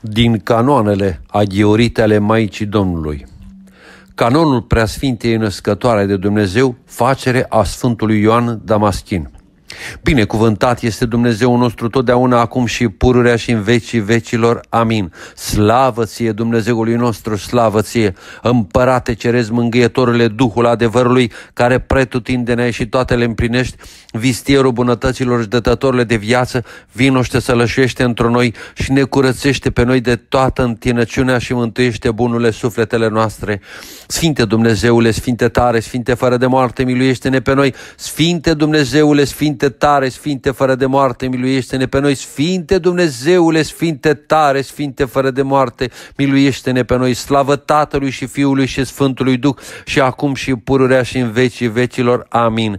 din canoanele aghiorite ale Maicii Domnului. Canonul Preasfintei Născătoare de Dumnezeu, facere a Sfântului Ioan Damaschin. Binecuvântat este Dumnezeu nostru totdeauna, acum și pururea și în vecii vecilor. Amin. Slavă ție, Dumnezeului nostru, slavă ție, împărate cerezi mângâietorile Duhul adevărului, care pretutindene și toate le împlinești, vistierul bunătăților și dătătorile de viață, vinoște să lășuiește într noi și ne curățește pe noi de toată întinăciunea și mântuiește bunule sufletele noastre. Sfinte Dumnezeule, Sfinte tare, Sfinte fără de moarte, miluiește-ne pe noi. Sfinte Dumnezeule, Sfinte tare, sfinte fără de moarte, miluiește-ne pe noi, sfinte Dumnezeule, sfinte tare, sfinte fără de moarte, miluiește-ne pe noi, slavă Tatălui și Fiului și Sfântului Duh și acum și pururea și în vecii vecilor. Amin.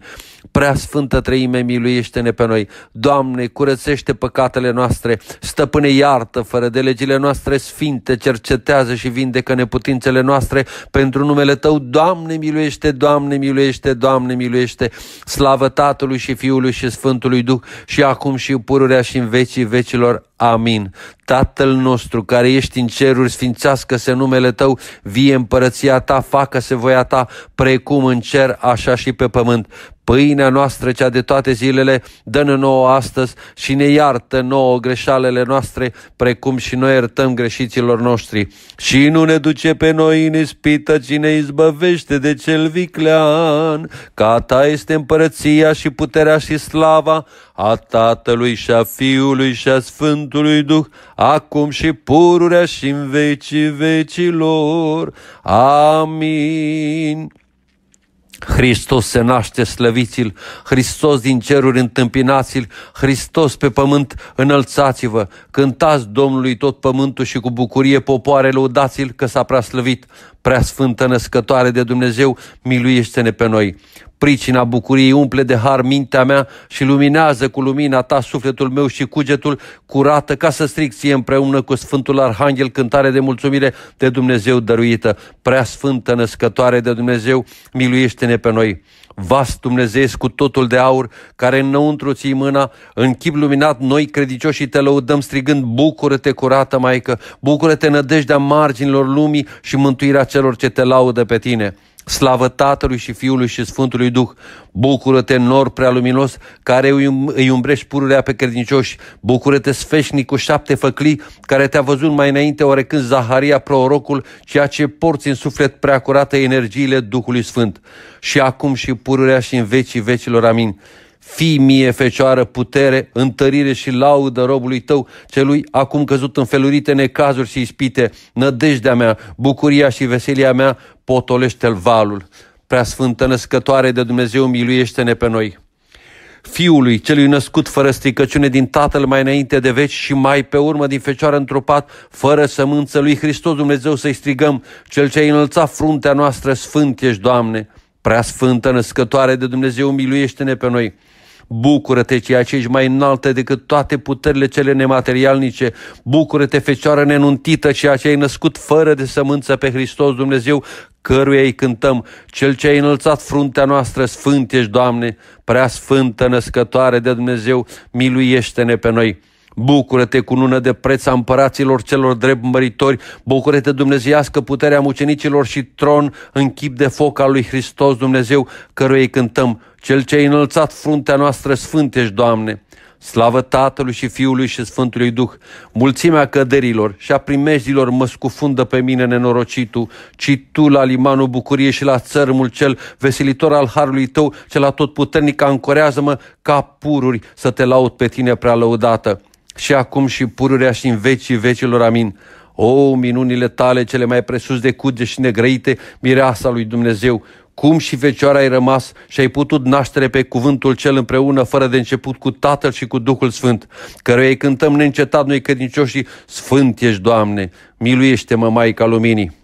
Prea Sfântă Trăime, miluiește-ne pe noi. Doamne, curățește păcatele noastre, stăpâne iartă fără de legile noastre sfinte, cercetează și vindecă neputințele noastre pentru numele Tău. Doamne, miluiește, Doamne, miluiește, Doamne, miluiește. Slavă Tatălui și Fiului și Sfântului Duh și acum și pururea și în vecii vecilor. Amin. Tatăl nostru care ești în ceruri, sfințească-se numele Tău, vie împărăția Ta, facă-se voia Ta, precum în cer, așa și pe pământ. Pâinea noastră, cea de toate zilele, dă-ne nouă astăzi și ne iartă nouă greșalele noastre, precum și noi iertăm greșiților noștri. Și nu ne duce pe noi în ispită, ci ne izbăvește de cel viclean, ca Ta este împărăția și puterea și slava a Tatălui și a Fiului și a Sfânt Sfântului Duh, acum și pururea și în vecii vecilor. Amin. Hristos se naște, slăviți-L, Hristos din ceruri întâmpinați-L, Hristos pe pământ înălțați-vă, cântați Domnului tot pământul și cu bucurie popoare lăudați-L că s-a preaslăvit, prea sfântă născătoare de Dumnezeu, miluiește-ne pe noi. Pricina bucuriei umple de har mintea mea și luminează cu lumina ta sufletul meu și cugetul curată ca să stric ție împreună cu Sfântul Arhanghel cântare de mulțumire de Dumnezeu dăruită. Prea Sfântă Născătoare de Dumnezeu, miluiește-ne pe noi. Vas Dumnezeu cu totul de aur, care înăuntru ții mâna, în chip luminat noi credincioșii te lăudăm strigând, bucură-te curată Maică, bucură-te nădejdea marginilor lumii și mântuirea celor ce te laudă pe tine. Slavă Tatălui și Fiului și Sfântului Duh! Bucură-te, nor prealuminos, care um- îi umbrești pururea pe credincioși! Bucură-te, sfeșnic cu șapte făclii, care te-a văzut mai înainte oarecând Zaharia, prorocul, ceea ce porți în suflet prea curată energiile Duhului Sfânt! Și acum și pururea și în vecii vecilor, amin! Fii mie, fecioară, putere, întărire și laudă robului tău, celui acum căzut în felurite necazuri și ispite, nădejdea mea, bucuria și veselia mea, potolește-l valul. Prea sfântă născătoare de Dumnezeu, miluiește-ne pe noi. Fiului, celui născut fără stricăciune din Tatăl mai înainte de veci și mai pe urmă din Fecioară întrupat, fără sămânță lui Hristos Dumnezeu să-i strigăm, Cel ce-ai înălțat fruntea noastră, Sfânt ești, Doamne! Prea sfântă născătoare de Dumnezeu, miluiește-ne pe noi! Bucură-te, ceea ce ești mai înaltă decât toate puterile cele nematerialnice. Bucură-te, Fecioară nenuntită, ceea ce ai născut fără de sămânță pe Hristos Dumnezeu, căruia îi cântăm, Cel ce ai înălțat fruntea noastră, Sfânt ești, Doamne, prea sfântă născătoare de Dumnezeu, miluiește-ne pe noi. Bucură-te, cu nună de preț a împăraților celor drept măritori, bucură-te, dumnezeiască, puterea mucenicilor și tron în chip de foc al lui Hristos Dumnezeu, căruia îi cântăm, Cel ce ai înălțat fruntea noastră, Sfântești, Doamne! Slavă Tatălui și Fiului și Sfântului Duh! Mulțimea căderilor și a primejdilor mă scufundă pe mine nenorocitul, ci Tu la limanul bucuriei și la țărmul cel veselitor al harului Tău, cel atotputernic, ancorează-mă ca pururi să Te laud pe Tine prea lăudată și acum și pururea și în vecii vecilor. Amin. O, minunile tale, cele mai presus de cuge și negrăite, mireasa lui Dumnezeu, cum și fecioara ai rămas și ai putut naștere pe cuvântul cel împreună, fără de început cu Tatăl și cu Duhul Sfânt, căruia îi cântăm neîncetat noi credincioșii, Sfânt ești, Doamne, miluiește-mă, Maica Luminii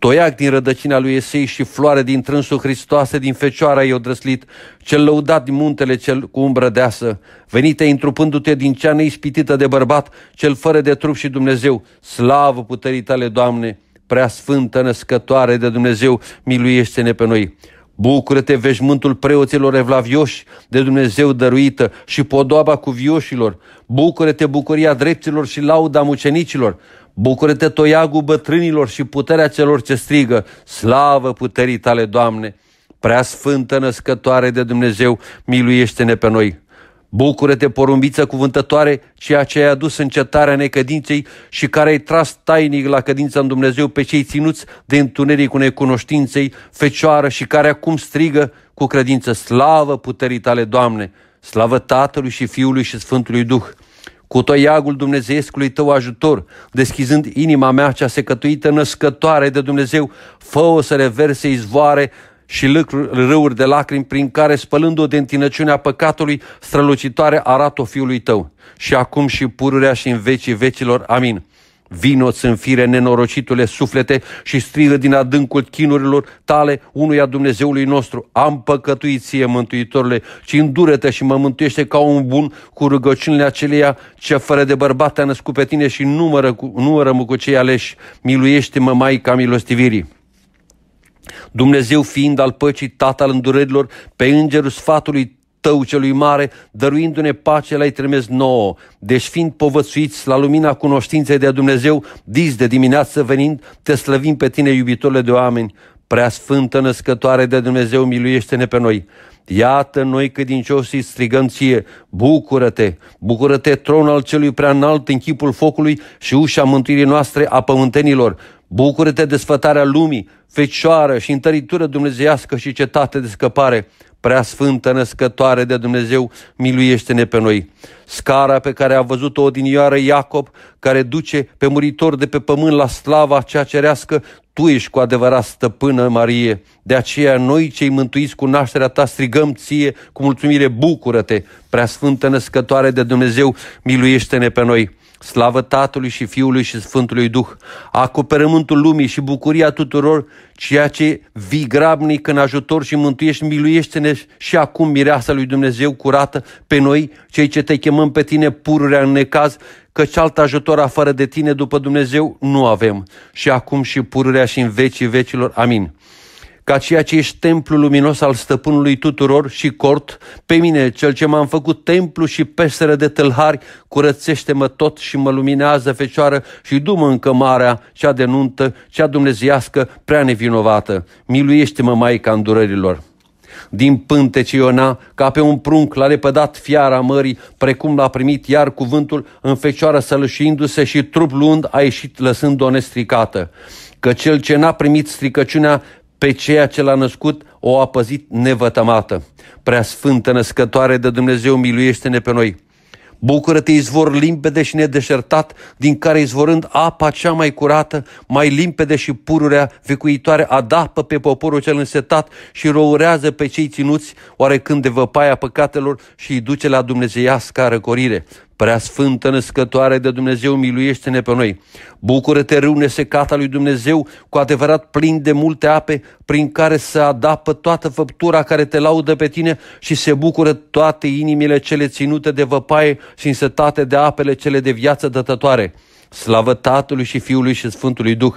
toiac din rădăcina lui Esei și floare din trânsul Hristoase din Fecioara ei odrăslit, cel lăudat din muntele cel cu umbră deasă, venite întrupându-te din cea neispitită de bărbat, cel fără de trup și Dumnezeu, slavă puterii tale, Doamne, prea sfântă născătoare de Dumnezeu, miluiește-ne pe noi. Bucură-te veșmântul preoților evlavioși de Dumnezeu dăruită și podoaba vioșilor. Bucură-te bucuria dreptilor și lauda mucenicilor. Bucură-te, toiagul bătrânilor și puterea celor ce strigă, slavă puterii tale, Doamne! Prea sfântă născătoare de Dumnezeu, miluiește-ne pe noi! Bucură-te, porumbiță cuvântătoare, ceea ce ai adus în cetarea necădinței și care ai tras tainic la cădința în Dumnezeu pe cei ținuți de întunericul necunoștinței, fecioară și care acum strigă cu credință, slavă puterii tale, Doamne! Slavă Tatălui și Fiului și Sfântului Duh! cu toiagul Dumnezeiescului tău ajutor, deschizând inima mea cea secătuită născătoare de Dumnezeu, fă-o să reverse izvoare și râuri de lacrimi prin care, spălând-o de întinăciunea păcatului, strălucitoare arată-o fiului tău. Și acum și pururea și în vecii vecilor. Amin. Vinoți în fire nenorocitule suflete și strigă din adâncul chinurilor tale unuia Dumnezeului nostru. Am păcătuit ție, Mântuitorule, ci îndură-te și mă mântuiește ca un bun cu rugăciunile aceleia ce fără de bărbat te-a născut pe tine și numără, cu, numără-mă cu cei aleși. Miluiește-mă, Maica milostivirii. Dumnezeu fiind al păcii, Tatăl îndurărilor, pe îngerul sfatului tău celui mare, dăruindu-ne pace, l-ai trimis nouă. Deci fiind povățuiți la lumina cunoștinței de Dumnezeu, dis de dimineață venind, te slăvim pe tine, iubitorile de oameni. Prea sfântă născătoare de Dumnezeu, miluiește-ne pe noi. Iată noi că din îi strigăm ție, bucură-te, bucură-te tron al celui prea înalt în chipul focului și ușa mântuirii noastre a pământenilor. Bucură-te de sfătarea lumii, fecioară și întăritură dumnezeiască și cetate de scăpare. Prea Sfântă Născătoare de Dumnezeu, miluiește-ne pe noi. Scara pe care a văzut-o odinioară Iacob, care duce pe muritor de pe pământ la slava cea cerească, Tu ești cu adevărat stăpână, Marie. De aceea noi, cei mântuiți cu nașterea Ta, strigăm Ție cu mulțumire, bucură-te! Prea Sfântă Născătoare de Dumnezeu, miluiește-ne pe noi! Slavă Tatălui și Fiului și Sfântului Duh, acoperământul lumii și bucuria tuturor, ceea ce vii grabnic în ajutor și mântuiești, miluiește-ne și acum mireasa lui Dumnezeu curată pe noi, cei ce te chemăm pe tine pururea în necaz, căci alt ajutor afară de tine după Dumnezeu nu avem. Și acum și pururea și în vecii vecilor. Amin ca ceea ce ești templu luminos al stăpânului tuturor și cort, pe mine, cel ce m-am făcut templu și peseră de tâlhari, curățește-mă tot și mă luminează fecioară și dumă în cămarea, cea de nuntă, cea dumnezeiască, prea nevinovată. Miluiește-mă, Maica, îndurărilor. Din pântece Iona, ca pe un prunc l-a lepădat fiara mării, precum l-a primit iar cuvântul în fecioară sălășindu-se și trup lund a ieșit lăsând-o nestricată că cel ce n-a primit stricăciunea pe ceea ce l-a născut o a păzit nevătămată. Prea sfântă născătoare de Dumnezeu, miluiește-ne pe noi! Bucură-te, izvor limpede și nedeșertat, din care izvorând apa cea mai curată, mai limpede și pururea vecuitoare, adapă pe poporul cel însetat și rourează pe cei ținuți, oarecând de văpaia păcatelor și îi duce la dumnezeiasca răcorire. Prea sfântă născătoare de Dumnezeu, miluiește-ne pe noi. Bucură-te râu nesecat al lui Dumnezeu, cu adevărat plin de multe ape, prin care să adapă toată făptura care te laudă pe tine și se bucură toate inimile cele ținute de văpaie și însătate de apele cele de viață dătătoare. Slavă Tatălui și Fiului și Sfântului Duh,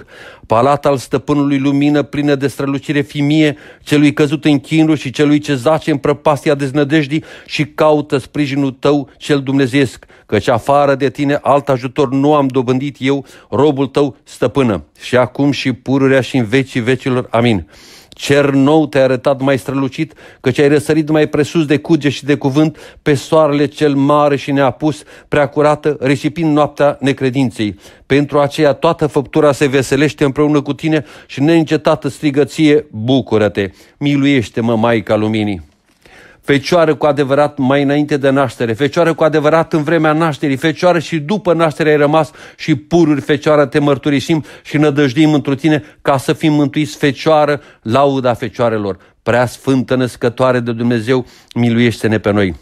palat al stăpânului lumină plină de strălucire fimie, celui căzut în chinul și celui ce zace în prăpastia deznădejdii și caută sprijinul tău cel dumnezeiesc, căci afară de tine alt ajutor nu am dobândit eu, robul tău stăpână, și acum și pururea și în vecii vecilor. Amin. Cer nou te-ai arătat mai strălucit, căci ai răsărit mai presus de cuge și de cuvânt pe soarele cel mare și neapus, prea curată, risipind noaptea necredinței. Pentru aceea toată făptura se veselește împreună cu tine și neîncetată strigăție, bucură-te! Miluiește-mă, Maica Luminii! fecioară cu adevărat mai înainte de naștere, fecioară cu adevărat în vremea nașterii, fecioară și după naștere ai rămas și pururi fecioară te mărturisim și nădăjdim întru tine ca să fim mântuiți fecioară, lauda fecioarelor. Prea sfântă născătoare de Dumnezeu, miluiește-ne pe noi!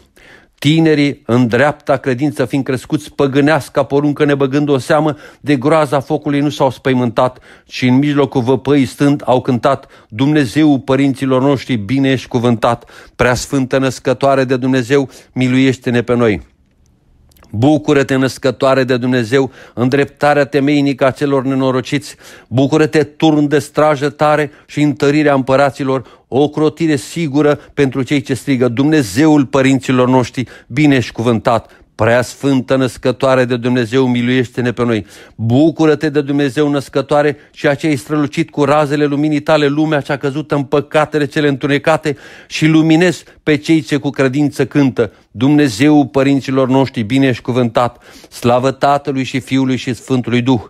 Tinerii în dreapta credință fiind crescuți păgânească poruncă nebăgând o seamă, de groaza focului nu s-au spăimântat și în mijlocul văpăii stând au cântat Dumnezeu părinților noștri bine ești cuvântat, prea sfântă născătoare de Dumnezeu, miluiește-ne pe noi. Bucură-te, născătoare de Dumnezeu, îndreptarea temeinică a celor nenorociți, bucură-te, turn de strajă tare și întărirea împăraților, o crotire sigură pentru cei ce strigă, Dumnezeul părinților noștri, bine și cuvântat Prea sfântă născătoare de Dumnezeu, miluiește-ne pe noi. Bucură-te de Dumnezeu născătoare, ceea ce ai strălucit cu razele luminii tale, lumea cea căzută în păcatele cele întunecate și luminezi pe cei ce cu credință cântă. Dumnezeu părinților noștri, bine și cuvântat, slavă Tatălui și Fiului și Sfântului Duh.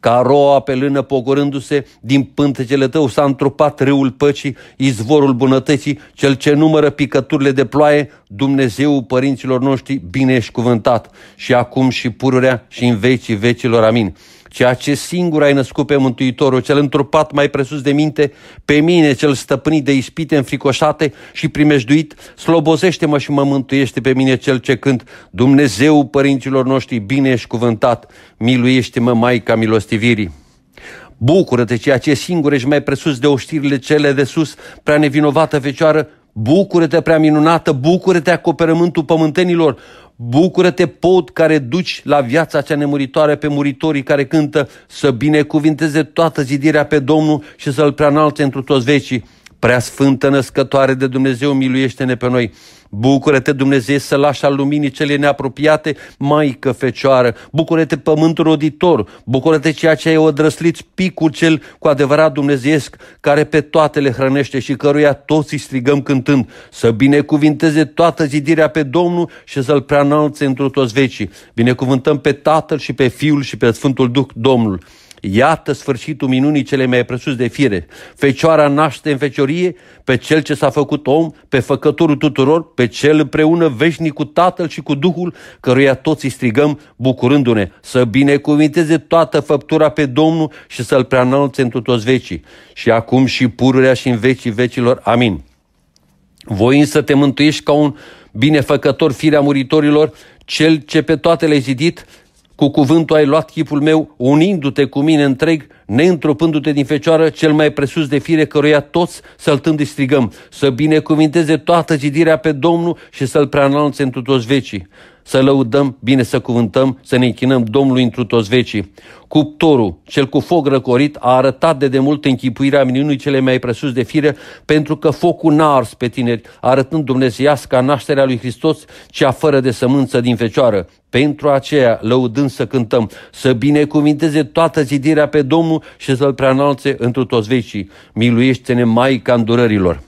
Ca roa pe lână pogorându-se, din pântecele tău s-a întrupat râul păcii, izvorul bunătății, cel ce numără picăturile de ploaie, Dumnezeu părinților noștri, bine și cuvântat, și acum și pururea și în vecii vecilor. Amin ceea ce singur ai născut pe Mântuitorul, cel întrupat mai presus de minte, pe mine, cel stăpânit de ispite înfricoșate și primejduit, slobozește-mă și mă mântuiește pe mine cel ce când Dumnezeu părinților noștri bine ești cuvântat, miluiește-mă Maica milostivirii. Bucură-te ceea ce singur ești mai presus de oștirile cele de sus, prea nevinovată fecioară, Bucură-te prea minunată, bucură-te acoperământul pământenilor, Bucură-te, pot care duci la viața cea nemuritoare pe muritorii care cântă să binecuvinteze toată zidirea pe Domnul și să-L preanalțe întru toți vecii. Prea sfântă născătoare de Dumnezeu, miluiește-ne pe noi! Bucură-te, Dumnezeu, lași al luminii cele neapropiate, Maică Fecioară, bucură-te, pământul roditor, bucură-te ceea ce ai odrăslit, picul cel cu adevărat dumnezeiesc, care pe toate le hrănește și căruia toți îi strigăm cântând, să binecuvinteze toată zidirea pe Domnul și să-L preanalțe într toți vecii. Binecuvântăm pe Tatăl și pe Fiul și pe Sfântul Duh Domnul. Iată sfârșitul minunii cele mai presus de fire. Fecioara naște în feciorie pe cel ce s-a făcut om, pe făcătorul tuturor, pe cel împreună veșnic cu Tatăl și cu Duhul, căruia toți îi strigăm bucurându-ne, să binecuvinteze toată făptura pe Domnul și să-L preanalțe în toți vecii. Și acum și pururea și în vecii vecilor. Amin. Voi însă te mântuiești ca un binefăcător firea muritorilor, cel ce pe toate le-ai zidit, cu cuvântul ai luat chipul meu, unindu-te cu mine întreg neîntropându-te din fecioară, cel mai presus de fire căruia toți săltând îi strigăm, să binecuvinteze toată zidirea pe Domnul și să-L preanalțe în toți vecii să lăudăm, bine să cuvântăm, să ne închinăm Domnului întru toți vecii. Cuptorul, cel cu foc răcorit, a arătat de demult închipuirea minunului cele mai presus de fire, pentru că focul n-a ars pe tineri, arătând dumnezeiasca nașterea lui Hristos, cea fără de sămânță din fecioară. Pentru aceea, lăudând să cântăm, să binecuvinteze toată zidirea pe Domnul și să-L preanalțe întru toți vecii. Miluiește-ne, Maica îndurărilor!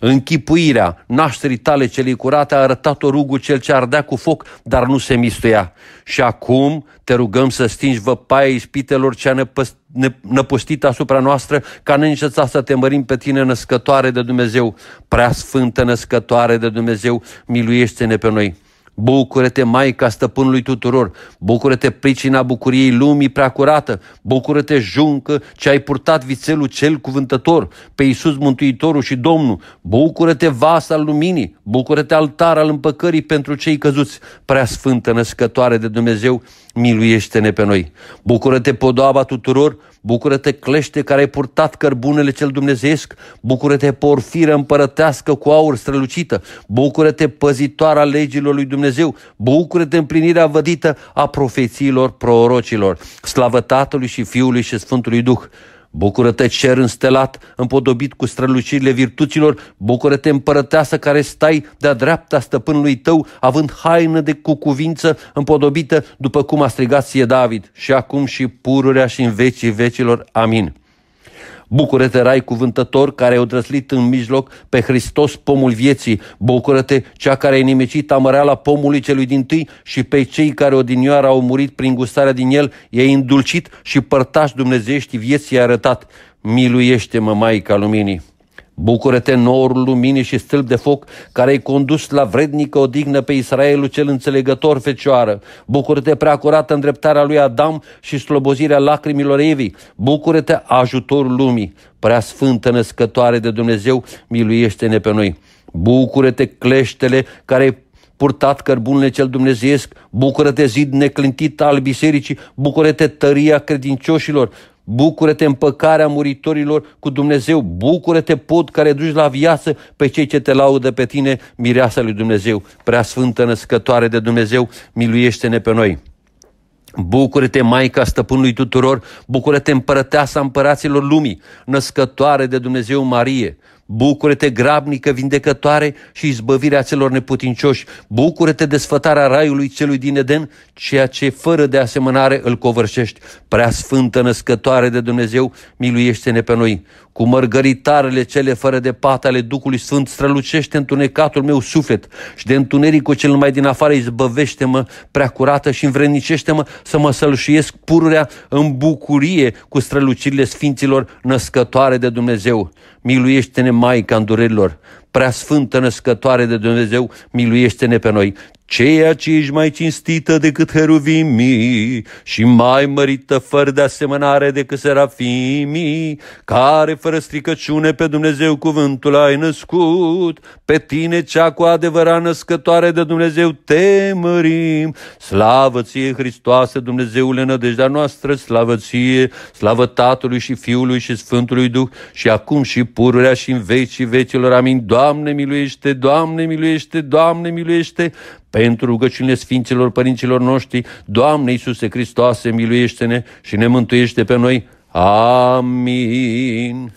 Închipuirea nașterii tale celei curate a arătat-o rugul cel ce ardea cu foc, dar nu se mistuia. Și acum te rugăm să stingi văpaia ispitelor cea năpăst- năpustit asupra noastră, ca neînceța să te mărim pe tine, născătoare de Dumnezeu. Prea sfântă născătoare de Dumnezeu, miluiește-ne pe noi. Bucură-te, Maica stăpânului tuturor, bucură-te, pricina bucuriei lumii preacurată, bucură-te, juncă, ce ai purtat vițelul cel cuvântător, pe Iisus Mântuitorul și Domnul, bucură-te, vas al luminii, bucură-te, altar al împăcării pentru cei căzuți, prea sfântă născătoare de Dumnezeu, miluiește-ne pe noi. Bucură-te, podoaba tuturor, Bucură-te, clește care ai purtat cărbunele cel dumnezeiesc, bucură-te, porfiră împărătească cu aur strălucită, bucură-te, păzitoarea legilor lui Dumnezeu, bucură-te, împlinirea vădită a profețiilor prorocilor, slavă Tatălui și Fiului și Sfântului Duh. Bucură-te cer înstelat, împodobit cu strălucirile virtuților, bucură-te împărăteasă care stai de-a dreapta stăpânului tău, având haină de cu cuvință împodobită, după cum a strigat sie David, și acum și pururea și în vecii vecilor. Amin. Bucură-te, rai cuvântător, care ai odrăslit în mijloc pe Hristos, pomul vieții. Bucură-te, cea care ai nimicit amăreala pomului celui din tâi și pe cei care odinioară au murit prin gustarea din el, i-ai îndulcit și părtași dumnezeiești vieții arătat. Miluiește-mă, Maica Luminii! Bucură-te, norul luminii și stâlp de foc, care ai condus la vrednică dignă pe Israelul cel înțelegător fecioară. Bucură-te, preacurată îndreptarea lui Adam și slobozirea lacrimilor Evii. Bucură-te, ajutorul lumii. Prea sfântă născătoare de Dumnezeu, miluiește-ne pe noi. Bucură-te, cleștele care ai purtat cărbunele cel dumnezeiesc, bucură-te zid neclintit al bisericii, bucură-te tăria credincioșilor, Bucură-te împăcarea muritorilor cu Dumnezeu, bucură-te pod care duci la viață pe cei ce te laudă pe tine, mireasa lui Dumnezeu, prea sfântă născătoare de Dumnezeu, miluiește-ne pe noi. Bucură-te, Maica stăpânului tuturor, bucură-te, împărăteasa împăraților lumii, născătoare de Dumnezeu Marie, Bucură-te, grabnică, vindecătoare și izbăvirea celor neputincioși. Bucură-te, desfătarea raiului celui din Eden, ceea ce fără de asemănare îl covârșești. Prea sfântă născătoare de Dumnezeu, miluiește-ne pe noi. Cu mărgăritarele cele fără de pată ale Duhului Sfânt strălucește întunecatul meu suflet și de întunericul cel mai din afară izbăvește-mă prea curată și învrednicește-mă să mă sălșuiesc pururea în bucurie cu strălucirile Sfinților născătoare de Dumnezeu. Miluiește-ne Maica îndurerilor, prea sfântă născătoare de Dumnezeu, miluiește-ne pe noi ceea ce ești mai cinstită decât heruvimii și mai mărită fără de asemănare decât serafimii, care fără stricăciune pe Dumnezeu cuvântul ai născut, pe tine cea cu adevărat născătoare de Dumnezeu te mărim. Slavă ție, Hristoase, Dumnezeule, nădejdea noastră, slavă ție, slavă Tatălui și Fiului și Sfântului Duh și acum și pururea și în vecii vecilor. Amin. Doamne miluiește, Doamne miluiește, Doamne miluiește, pentru rugăciunile Sfinților Părinților noștri, Doamne Iisuse Hristoase, miluiește-ne și ne mântuiește pe noi. Amin.